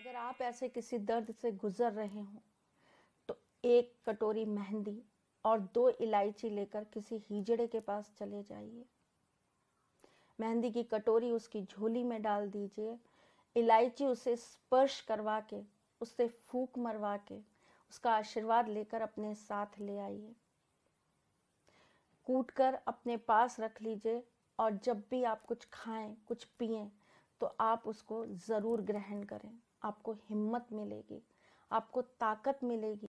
अगर आप ऐसे किसी दर्द से गुजर रहे हों तो एक कटोरी मेहंदी और दो इलायची लेकर किसी हिजड़े के पास चले जाइए मेहंदी की कटोरी उसकी झोली में डाल दीजिए इलायची उसे स्पर्श करवा के उससे फूक मरवा के उसका आशीर्वाद लेकर अपने साथ ले आइए कूट कर अपने पास रख लीजिए और जब भी आप कुछ खाएं कुछ पिएं तो आप उसको ज़रूर ग्रहण करें आपको हिम्मत मिलेगी आपको ताकत मिलेगी